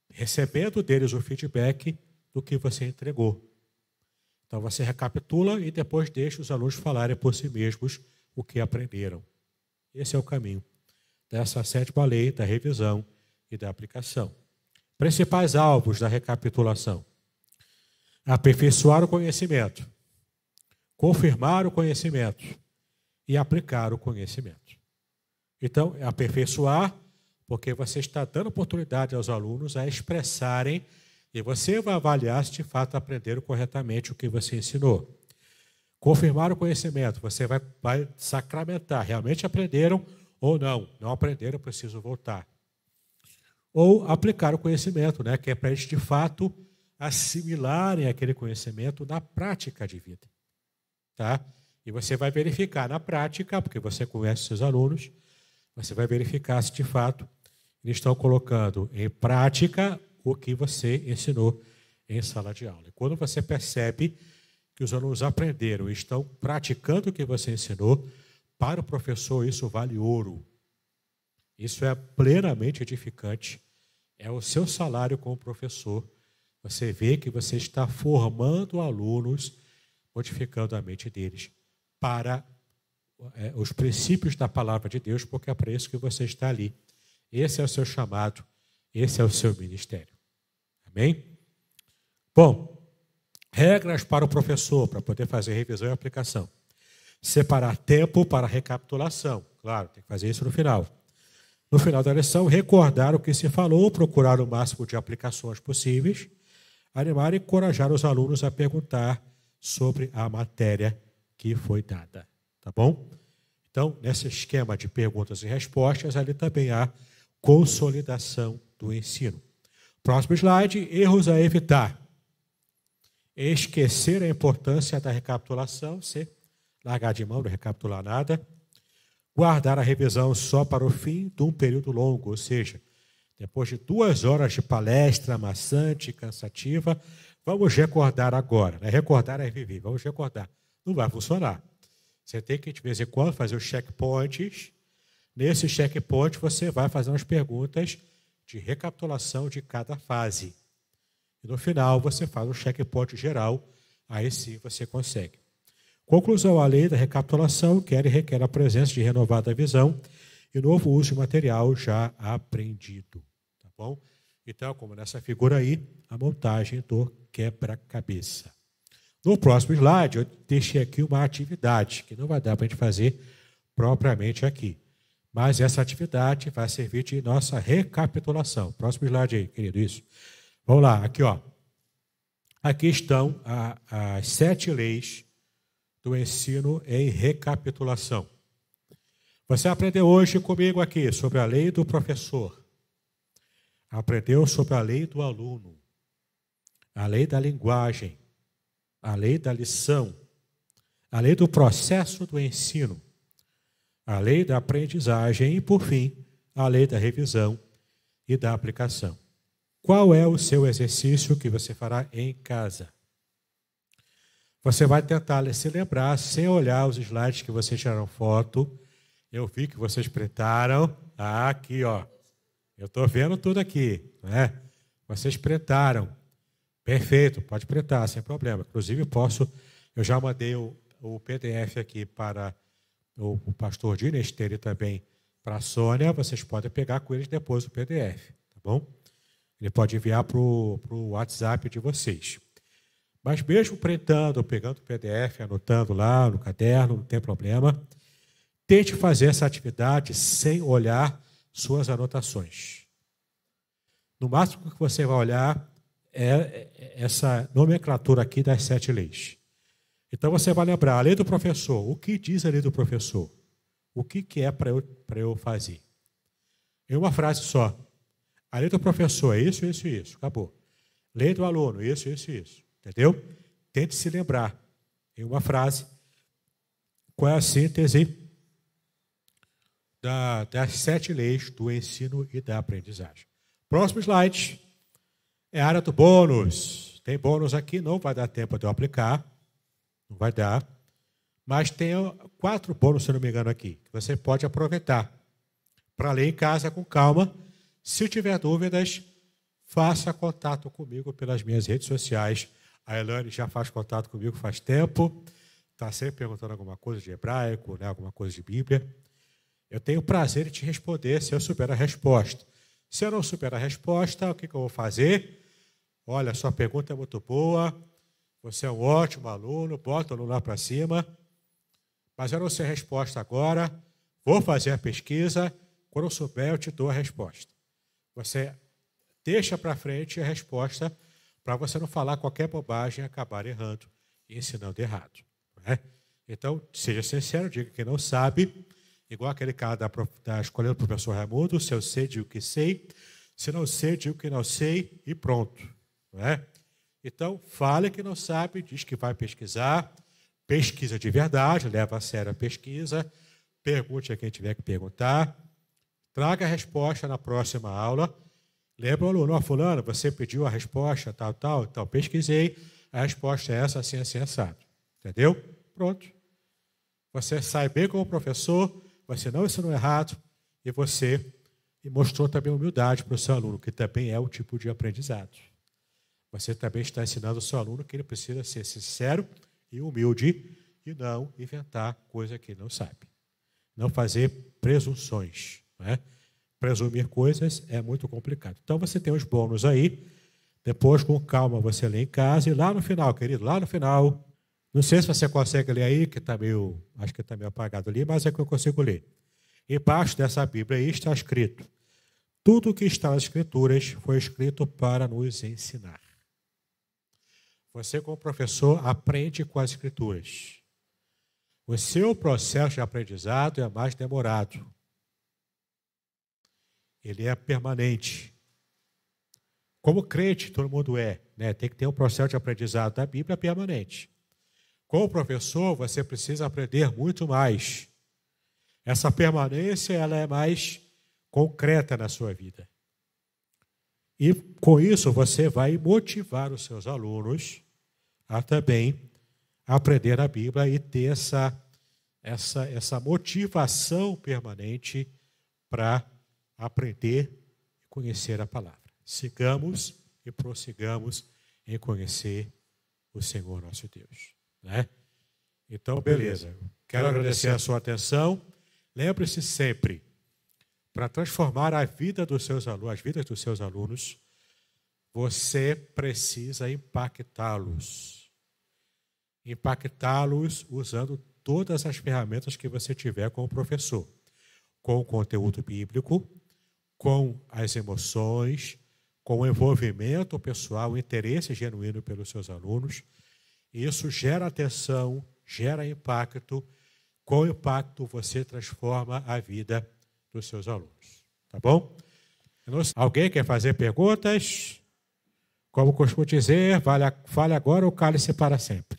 recebendo deles o feedback do que você entregou. Então você recapitula e depois deixa os alunos falarem por si mesmos o que aprenderam. Esse é o caminho dessa sétima lei da revisão e da aplicação. Principais alvos da recapitulação: aperfeiçoar o conhecimento, confirmar o conhecimento e aplicar o conhecimento. Então, é aperfeiçoar, porque você está dando oportunidade aos alunos a expressarem e você vai avaliar se de fato aprenderam corretamente o que você ensinou. Confirmar o conhecimento, você vai, vai sacramentar, realmente aprenderam ou não. Não aprenderam, é preciso voltar ou aplicar o conhecimento, né? que é para eles de fato assimilarem aquele conhecimento na prática de vida. Tá? E você vai verificar na prática, porque você conhece seus alunos, você vai verificar se de fato eles estão colocando em prática o que você ensinou em sala de aula. E quando você percebe que os alunos aprenderam e estão praticando o que você ensinou, para o professor isso vale ouro. Isso é plenamente edificante é o seu salário como professor. Você vê que você está formando alunos, modificando a mente deles para é, os princípios da palavra de Deus, porque é para isso que você está ali. Esse é o seu chamado, esse é o seu ministério. Amém? Bom, regras para o professor, para poder fazer revisão e aplicação. Separar tempo para recapitulação. Claro, tem que fazer isso no final no final da lição, recordar o que se falou, procurar o máximo de aplicações possíveis, animar e encorajar os alunos a perguntar sobre a matéria que foi dada. Tá bom? Então, nesse esquema de perguntas e respostas, ali também há consolidação do ensino. Próximo slide: erros a evitar. Esquecer a importância da recapitulação, se largar de mão, não recapitular nada guardar a revisão só para o fim de um período longo, ou seja, depois de duas horas de palestra amassante e cansativa, vamos recordar agora. Né? Recordar é reviver, vamos recordar. Não vai funcionar. Você tem que, de vez em quando, fazer os checkpoints. Nesse checkpoint, você vai fazer umas perguntas de recapitulação de cada fase. E no final, você faz um checkpoint geral. Aí sim você consegue. Conclusão à lei da recapitulação quer e requer a presença de renovada visão e novo uso de material já aprendido. Tá bom? Então, como nessa figura aí, a montagem do quebra-cabeça. No próximo slide, eu deixei aqui uma atividade, que não vai dar para a gente fazer propriamente aqui. Mas essa atividade vai servir de nossa recapitulação. Próximo slide aí, querido, isso. Vamos lá, aqui, ó. Aqui estão as sete leis do ensino em recapitulação. Você aprendeu hoje comigo aqui sobre a lei do professor, aprendeu sobre a lei do aluno, a lei da linguagem, a lei da lição, a lei do processo do ensino, a lei da aprendizagem e, por fim, a lei da revisão e da aplicação. Qual é o seu exercício que você fará em casa? Você vai tentar se lembrar, sem olhar os slides que vocês tiraram foto. Eu vi que vocês pretaram. Ah, aqui, ó. Eu estou vendo tudo aqui, né? Vocês pretaram. Perfeito, pode pretar, sem problema. Inclusive, posso. Eu já mandei o, o PDF aqui para o, o pastor Dinesteri também para a Sônia. Vocês podem pegar com eles depois o PDF, tá bom? Ele pode enviar para o WhatsApp de vocês. Mas mesmo printando, pegando o PDF, anotando lá no caderno, não tem problema. Tente fazer essa atividade sem olhar suas anotações. No máximo que você vai olhar é, é essa nomenclatura aqui das sete leis. Então você vai lembrar a lei do professor. O que diz a lei do professor? O que, que é para eu, eu fazer? Em uma frase só. A lei do professor é isso, isso e isso. Acabou. Lei do aluno, isso, isso e isso. Entendeu? Tente se lembrar em uma frase qual é a síntese da, das sete leis do ensino e da aprendizagem. Próximo slide é a área do bônus. Tem bônus aqui, não vai dar tempo de eu aplicar, não vai dar. Mas tem quatro bônus, se não me engano, aqui, que você pode aproveitar para ler em casa com calma. Se tiver dúvidas, faça contato comigo pelas minhas redes sociais a Elane já faz contato comigo faz tempo, está sempre perguntando alguma coisa de hebraico, né, alguma coisa de Bíblia. Eu tenho o prazer de te responder se eu souber a resposta. Se eu não souber a resposta, o que, que eu vou fazer? Olha, sua pergunta é muito boa, você é um ótimo aluno, bota o aluno lá para cima, mas eu não sei a resposta agora, vou fazer a pesquisa, quando eu souber eu te dou a resposta. Você deixa para frente a resposta para você não falar qualquer bobagem e acabar errando e ensinando errado. Né? Então, seja sincero, diga que não sabe, igual aquele cara da, da escolha do professor Raimundo, se eu sei, digo que sei, se não sei, digo que não sei e pronto. Né? Então, fale que não sabe, diz que vai pesquisar, pesquisa de verdade, leva a sério a pesquisa, pergunte a quem tiver que perguntar, traga a resposta na próxima aula Lembra o aluno, fulano, você pediu a resposta, tal, tal, tal, então pesquisei, a resposta é essa, assim, assim, assado. Entendeu? Pronto. Você sai bem como professor, você não ensinou errado, e você e mostrou também humildade para o seu aluno, que também é o tipo de aprendizado. Você também está ensinando ao seu aluno que ele precisa ser sincero e humilde e não inventar coisa que ele não sabe. Não fazer presunções. Não é? presumir coisas é muito complicado. Então você tem os bônus aí. Depois, com calma, você lê em casa. E lá no final, querido, lá no final. Não sei se você consegue ler aí, que está meio. Acho que está meio apagado ali, mas é que eu consigo ler. Embaixo dessa Bíblia aí está escrito: Tudo o que está nas Escrituras foi escrito para nos ensinar. Você, como professor, aprende com as Escrituras. O seu processo de aprendizado é mais demorado, ele é permanente. Como crente, todo mundo é, né? tem que ter um processo de aprendizado da Bíblia permanente. Como professor, você precisa aprender muito mais. Essa permanência ela é mais concreta na sua vida. E com isso você vai motivar os seus alunos a também aprender a Bíblia e ter essa, essa, essa motivação permanente para aprender e conhecer a palavra. Sigamos e prossigamos em conhecer o Senhor nosso Deus. Né? Então, beleza. Quero agradecer a sua atenção. Lembre-se sempre, para transformar a vida dos seus alunos, as vidas dos seus alunos, você precisa impactá-los. Impactá-los usando todas as ferramentas que você tiver com o professor, com o conteúdo bíblico, com as emoções, com o envolvimento pessoal, o interesse genuíno pelos seus alunos. Isso gera atenção, gera impacto. Com impacto, você transforma a vida dos seus alunos. Tá bom? Alguém quer fazer perguntas? Como costumo dizer, vale, fale agora ou cale-se para sempre.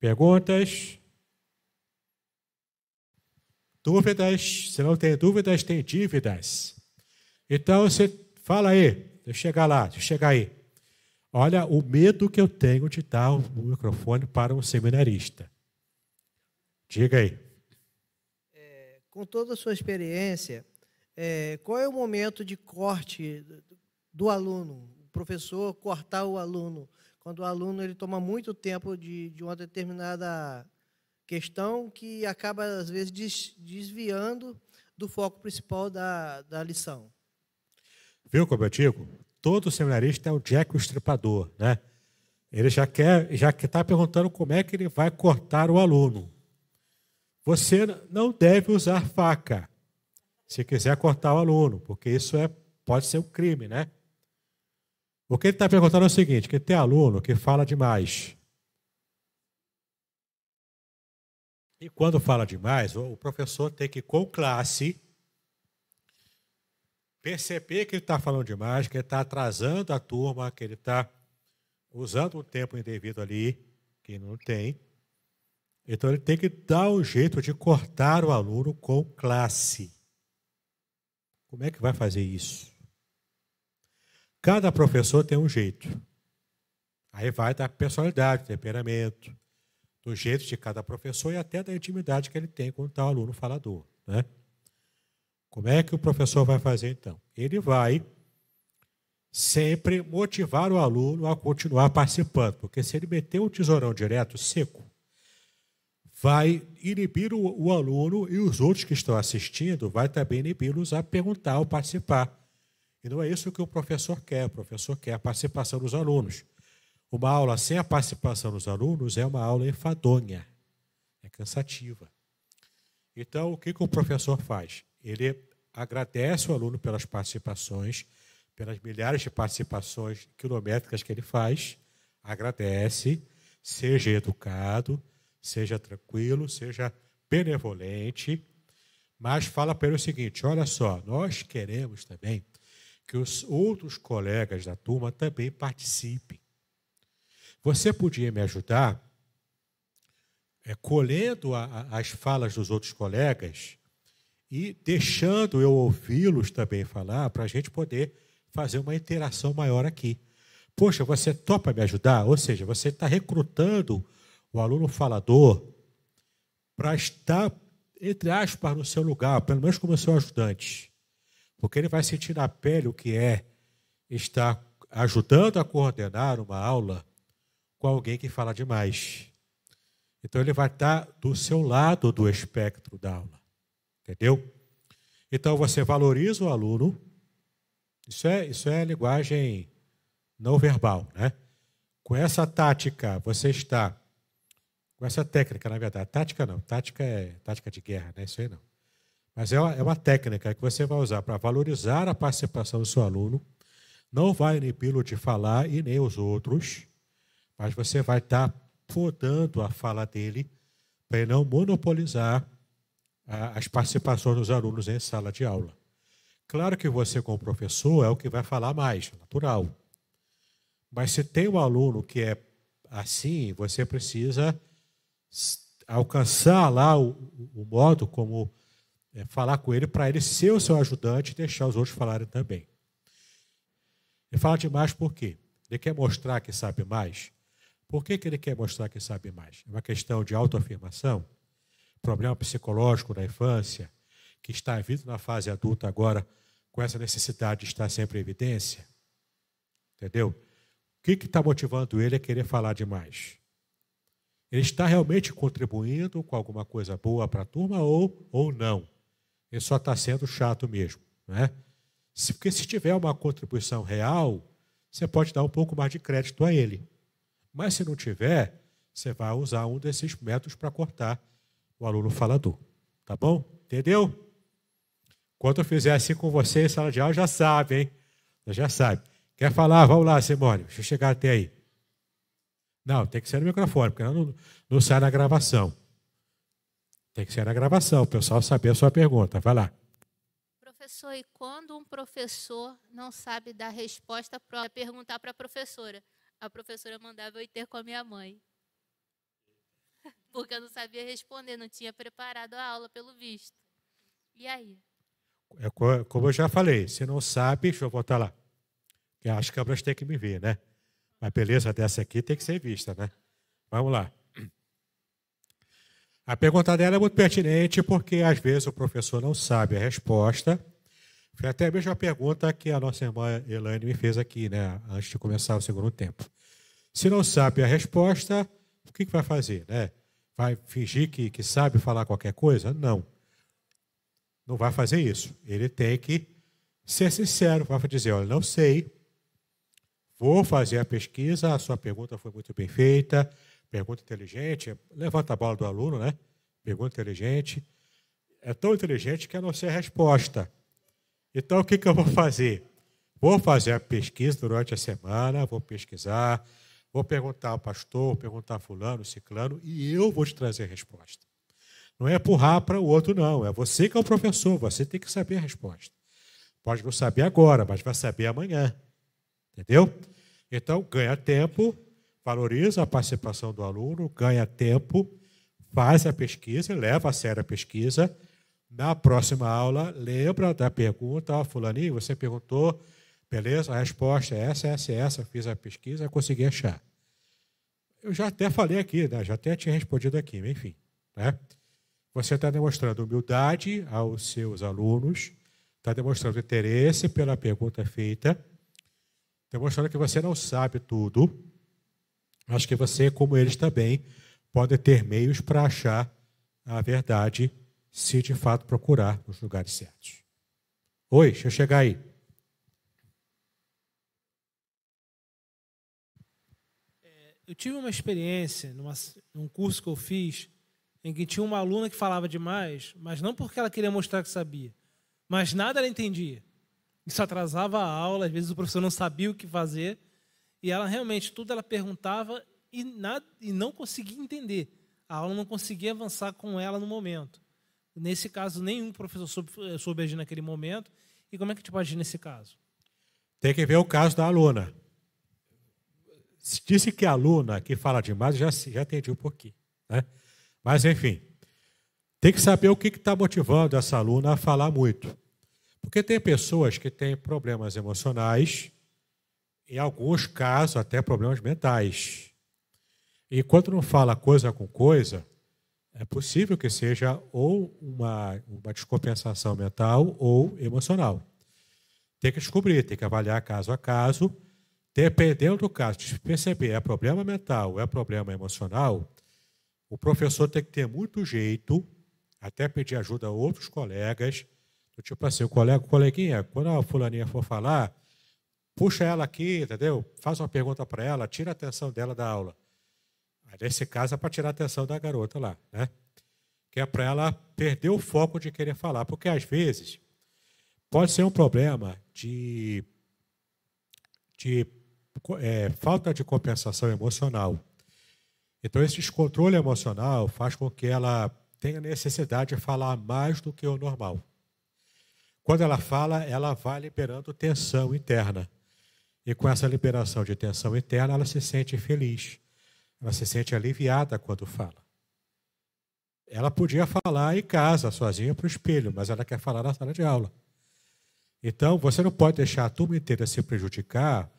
Perguntas? dúvidas, se não tem dúvidas, tem dívidas. Então você fala aí, deixa eu chegar lá, deixa eu chegar aí. Olha o medo que eu tenho de dar o microfone para um seminarista. Diga aí. É, com toda a sua experiência, é, qual é o momento de corte do aluno? O professor cortar o aluno? Quando o aluno ele toma muito tempo de, de uma determinada Questão que acaba, às vezes, desviando do foco principal da, da lição. Viu como eu digo? Todo seminarista é o Jack o Estripador, né? Ele já quer, já está perguntando como é que ele vai cortar o aluno. Você não deve usar faca se quiser cortar o aluno, porque isso é, pode ser um crime, né? O que ele está perguntando é o seguinte: que tem aluno que fala demais. E quando fala demais, o professor tem que, com classe, perceber que ele está falando demais, que ele está atrasando a turma, que ele está usando um tempo indevido ali, que não tem. Então ele tem que dar um jeito de cortar o aluno com classe. Como é que vai fazer isso? Cada professor tem um jeito. Aí vai da personalidade, temperamento, do jeito de cada professor e até da intimidade que ele tem com o tal aluno falador. Né? Como é que o professor vai fazer então? Ele vai sempre motivar o aluno a continuar participando, porque se ele meter um tesourão direto seco, vai inibir o, o aluno e os outros que estão assistindo, vai também inibi-los a perguntar ou participar. E não é isso que o professor quer, o professor quer a participação dos alunos. Uma aula sem a participação dos alunos é uma aula enfadonha, é cansativa. Então, o que, que o professor faz? Ele agradece o aluno pelas participações, pelas milhares de participações quilométricas que ele faz, agradece, seja educado, seja tranquilo, seja benevolente, mas fala para ele o seguinte: olha só, nós queremos também que os outros colegas da turma também participem. Você podia me ajudar, é, colhendo a, a, as falas dos outros colegas e deixando eu ouvi-los também falar, para a gente poder fazer uma interação maior aqui. Poxa, você topa me ajudar? Ou seja, você está recrutando o aluno falador para estar, entre aspas, no seu lugar, pelo menos como seu ajudante. Porque ele vai sentir na pele o que é estar ajudando a coordenar uma aula com alguém que fala demais. Então ele vai estar do seu lado do espectro da aula. Entendeu? Então você valoriza o aluno. Isso é, isso é linguagem não verbal, né? Com essa tática, você está com essa técnica, na verdade, tática não, tática é tática de guerra, né? Isso aí não. Mas é uma, é uma técnica que você vai usar para valorizar a participação do seu aluno, não vai inibi-lo de falar e nem os outros mas você vai estar podando a fala dele para não monopolizar as participações dos alunos em sala de aula. Claro que você, como professor, é o que vai falar mais, natural. Mas se tem um aluno que é assim, você precisa alcançar lá o, o modo como é, falar com ele, para ele ser o seu ajudante e deixar os outros falarem também. Ele fala demais por quê? Ele quer mostrar que sabe mais, por que, que ele quer mostrar que sabe mais? É uma questão de autoafirmação, problema psicológico da infância, que está vindo na fase adulta agora, com essa necessidade de estar sempre em evidência. Entendeu? O que está motivando ele a querer falar demais? Ele está realmente contribuindo com alguma coisa boa para a turma ou, ou não? Ele só está sendo chato mesmo. Né? Se, porque se tiver uma contribuição real, você pode dar um pouco mais de crédito a ele. Mas se não tiver, você vai usar um desses métodos para cortar o aluno falador. Tá bom? Entendeu? Quando eu fizer assim com você em sala de aula, já sabe, hein? Já sabe. Quer falar? Vamos lá, Simone. Deixa eu chegar até aí. Não, tem que ser no microfone, porque não, não sai na gravação. Tem que ser na gravação, o pessoal saber a sua pergunta. Vai lá. Professor, e quando um professor não sabe dar resposta, para perguntar para a professora, a professora mandava eu ir ter com a minha mãe. Porque eu não sabia responder, não tinha preparado a aula, pelo visto. E aí? É, como eu já falei, se não sabe, deixa eu voltar lá. Que as câmeras têm que me ver, né? Mas beleza dessa aqui tem que ser vista, né? Vamos lá. A pergunta dela é muito pertinente porque às vezes o professor não sabe a resposta foi até a mesma pergunta que a nossa irmã Elaine me fez aqui, né, antes de começar o segundo tempo. Se não sabe a resposta, o que, que vai fazer? Né? Vai fingir que, que sabe falar qualquer coisa? Não. Não vai fazer isso. Ele tem que ser sincero, vai dizer, olha, não sei, vou fazer a pesquisa, a sua pergunta foi muito bem feita, pergunta inteligente, levanta a bola do aluno, né? Pergunta inteligente. É tão inteligente que a não ser a resposta. Então, o que, que eu vou fazer? Vou fazer a pesquisa durante a semana, vou pesquisar, vou perguntar ao pastor, vou perguntar a fulano, ciclano, e eu vou te trazer a resposta. Não é empurrar para o outro, não. É você que é o professor, você tem que saber a resposta. Pode não saber agora, mas vai saber amanhã. Entendeu? Então, ganha tempo, valoriza a participação do aluno, ganha tempo, faz a pesquisa, leva a sério a pesquisa, na próxima aula, lembra da pergunta, ó, fulaninho, você perguntou, beleza? A resposta é essa, essa, essa. fiz a pesquisa, consegui achar. Eu já até falei aqui, né? já até tinha respondido aqui, enfim. Né? Você está demonstrando humildade aos seus alunos, está demonstrando interesse pela pergunta feita, demonstrando que você não sabe tudo, mas que você, como eles também, pode ter meios para achar a verdade se de fato procurar nos lugares certos. Oi, deixa eu chegar aí. É, eu tive uma experiência numa, num curso que eu fiz em que tinha uma aluna que falava demais, mas não porque ela queria mostrar que sabia, mas nada ela entendia. Isso atrasava a aula, às vezes o professor não sabia o que fazer, e ela realmente tudo ela perguntava e, nada, e não conseguia entender. A aula não conseguia avançar com ela no momento. Nesse caso, nenhum professor soube, eh, soube agir naquele momento. E como é que a gente pode agir nesse caso? Tem que ver o caso da aluna. Se disse que a aluna que fala demais, já, já entendi um pouquinho. Né? Mas, enfim, tem que saber o que está motivando essa aluna a falar muito. Porque tem pessoas que têm problemas emocionais, em alguns casos até problemas mentais. E quando não fala coisa com coisa, é possível que seja ou uma, uma descompensação mental ou emocional. Tem que descobrir, tem que avaliar caso a caso. Dependendo do caso, se perceber é problema mental, é problema emocional, o professor tem que ter muito jeito, até pedir ajuda a outros colegas. Tipo assim, o colega, o coleguinha, quando a fulaninha for falar, puxa ela aqui, entendeu? Faz uma pergunta para ela, tira a atenção dela da aula. Nesse caso, é para tirar a atenção da garota lá, né? Que é para ela perder o foco de querer falar. Porque, às vezes, pode ser um problema de, de é, falta de compensação emocional. Então, esse descontrole emocional faz com que ela tenha necessidade de falar mais do que o normal. Quando ela fala, ela vai liberando tensão interna. E com essa liberação de tensão interna, ela se sente feliz. Ela se sente aliviada quando fala. Ela podia falar em casa, sozinha, para o espelho, mas ela quer falar na sala de aula. Então, você não pode deixar a turma inteira se prejudicar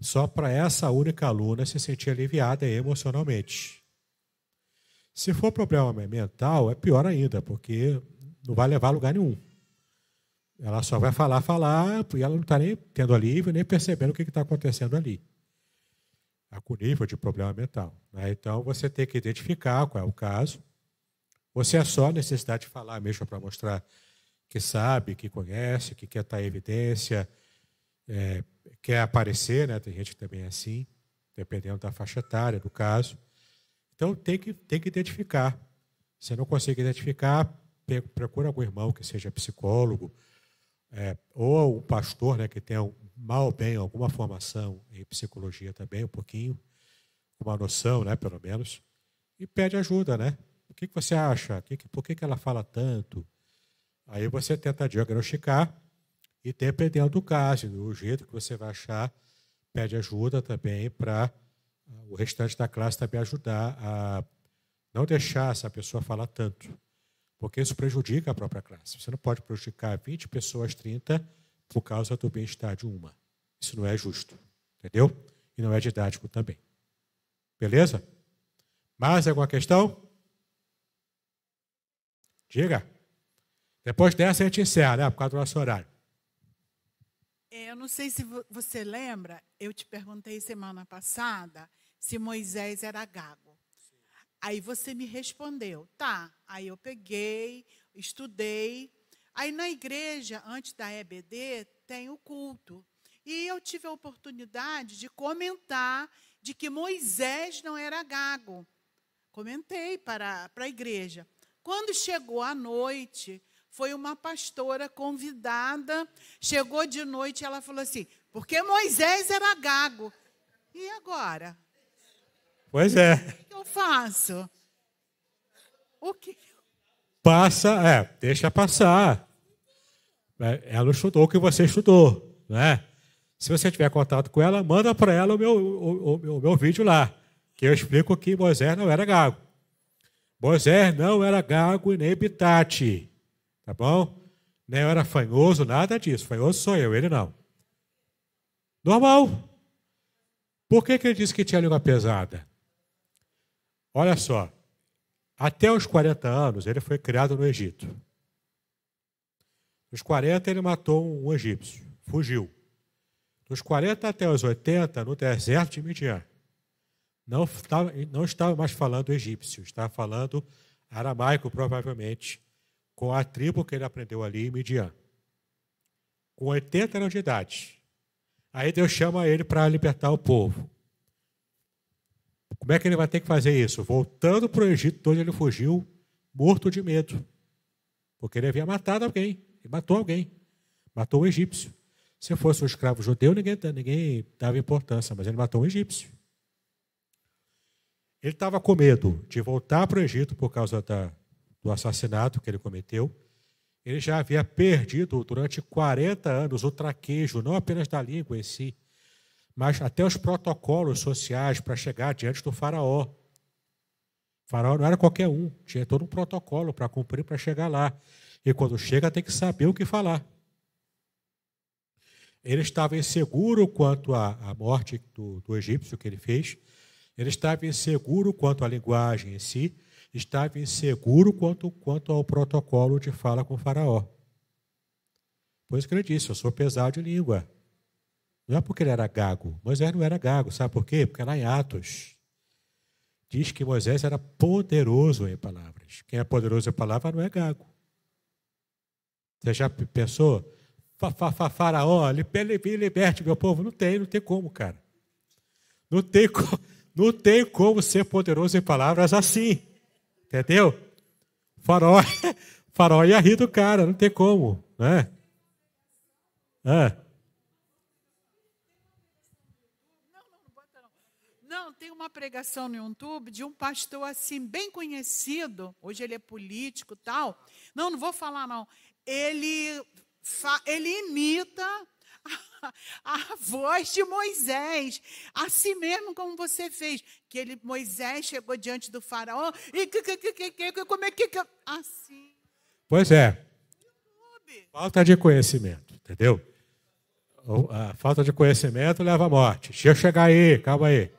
só para essa única aluna se sentir aliviada emocionalmente. Se for problema mental, é pior ainda, porque não vai levar a lugar nenhum. Ela só vai falar, falar, e ela não está nem tendo alívio, nem percebendo o que está acontecendo ali com nível de problema mental. Né? Então, você tem que identificar qual é o caso. Você é só necessidade de falar mesmo para mostrar que sabe, que conhece, que quer estar em evidência, é, quer aparecer, né? tem gente que também é assim, dependendo da faixa etária do caso. Então, tem que, tem que identificar. Se não consegue identificar, procura algum irmão que seja psicólogo, é, ou o pastor né, que tenha um mal ou bem, alguma formação em psicologia também, um pouquinho, uma noção, né, pelo menos, e pede ajuda, né? O que, que você acha? Que que, por que, que ela fala tanto? Aí você tenta diagnosticar e, dependendo do caso, do jeito que você vai achar, pede ajuda também para ah, o restante da classe também ajudar a não deixar essa pessoa falar tanto, porque isso prejudica a própria classe. Você não pode prejudicar 20 pessoas, 30 pessoas por causa do bem-estar de uma. Isso não é justo, entendeu? E não é didático também. Beleza? Mais alguma questão? Diga. Depois dessa a gente encerra, né? Por causa do nosso horário. É, eu não sei se você lembra, eu te perguntei semana passada se Moisés era gago. Sim. Aí você me respondeu, tá. Aí eu peguei, estudei, Aí na igreja, antes da EBD, tem o culto. E eu tive a oportunidade de comentar de que Moisés não era gago. Comentei para, para a igreja. Quando chegou a noite, foi uma pastora convidada, chegou de noite, ela falou assim: porque Moisés era gago. E agora? Pois é. O que eu faço? O que Passa, é, deixa passar. É, ela estudou o que você estudou, né? Se você tiver contato com ela, manda para ela o meu, o, o, o, meu vídeo lá, que eu explico que Moisés não era gago. Moisés não era gago e nem bitate, tá bom? Nem era fanhoso, nada disso. Fanhoso sou eu, ele não. Normal. Por que, que ele disse que tinha língua pesada? Olha só. Até os 40 anos, ele foi criado no Egito. Nos 40, ele matou um egípcio, fugiu. Dos 40 até os 80, no deserto de Midian. Não estava, não estava mais falando egípcio, estava falando aramaico, provavelmente, com a tribo que ele aprendeu ali em Midian. Com 80 anos de idade. Aí Deus chama ele para libertar o povo. Como é que ele vai ter que fazer isso? Voltando para o Egito, de onde ele fugiu, morto de medo. Porque ele havia matado alguém. Ele matou alguém. Matou um egípcio. Se fosse um escravo judeu, ninguém, ninguém dava importância, mas ele matou um egípcio. Ele estava com medo de voltar para o Egito por causa da, do assassinato que ele cometeu. Ele já havia perdido durante 40 anos o traquejo, não apenas da língua em si, mas até os protocolos sociais para chegar diante do faraó. O faraó não era qualquer um, tinha todo um protocolo para cumprir para chegar lá. E quando chega, tem que saber o que falar. Ele estava inseguro quanto à, morte do, do egípcio que ele fez, ele estava inseguro quanto à linguagem em si, estava inseguro quanto, quanto ao protocolo de fala com o faraó. Pois que ele disse, eu sou pesado de língua. Não é porque ele era gago. Moisés não era gago. Sabe por quê? Porque lá em Atos diz que Moisés era poderoso em palavras. Quem é poderoso em palavras não é gago. Você já pensou? Faraó, liberte meu povo. Não tem, não tem como, cara. Não tem, como, não tem como ser poderoso em palavras assim. Entendeu? Faraó, faraó ia rir do cara, não tem como, né? Ah. uma pregação no YouTube de um pastor assim, bem conhecido, hoje ele é político tal. Não, não vou falar não. Ele, ele imita a, a voz de Moisés, assim mesmo como você fez, que ele Moisés chegou diante do faraó e que, que, que, como é que assim. Pois é. Falta de conhecimento, entendeu? A falta de conhecimento leva à morte. Deixa eu chegar aí, calma aí.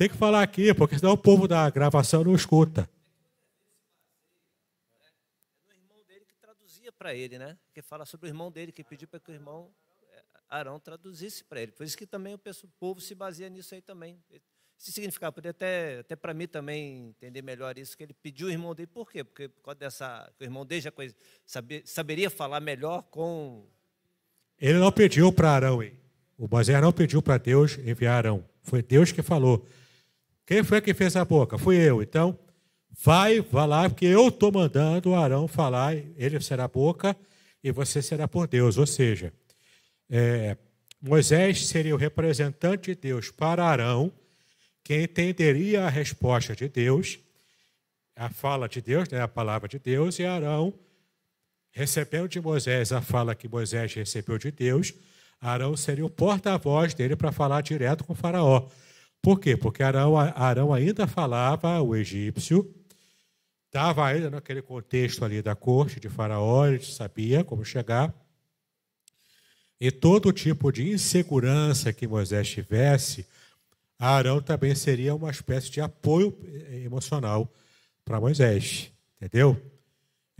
Tem que falar aqui, porque senão o povo da gravação não escuta. É o irmão dele que traduzia para ele, né? Que fala sobre o irmão dele, que pediu para que o irmão é, Arão traduzisse para ele. Por isso que também o povo se baseia nisso aí também. Se significar poderia até, até para mim também entender melhor isso, que ele pediu o irmão dele. Por quê? Porque por causa dessa. O irmão dele já conhece, saber, saberia falar melhor com. Ele não pediu para Arão, hein? O Moisés não pediu para Deus enviar Arão. Foi Deus que falou. Quem foi que fez a boca? Fui eu. Então, vai, vai lá, porque eu estou mandando o Arão falar, ele será boca e você será por Deus. Ou seja, é, Moisés seria o representante de Deus para Arão, que entenderia a resposta de Deus, a fala de Deus, né, a palavra de Deus, e Arão, recebendo de Moisés a fala que Moisés recebeu de Deus, Arão seria o porta-voz dele para falar direto com o Faraó. Por quê? Porque Arão, Arão ainda falava o egípcio, estava ainda naquele contexto ali da corte de Faraó, ele sabia como chegar. E todo tipo de insegurança que Moisés tivesse, Arão também seria uma espécie de apoio eh, emocional para Moisés, entendeu?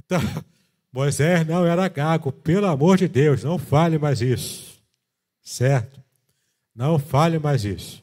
Então, Moisés não era gago, pelo amor de Deus, não fale mais isso, certo? Não fale mais isso.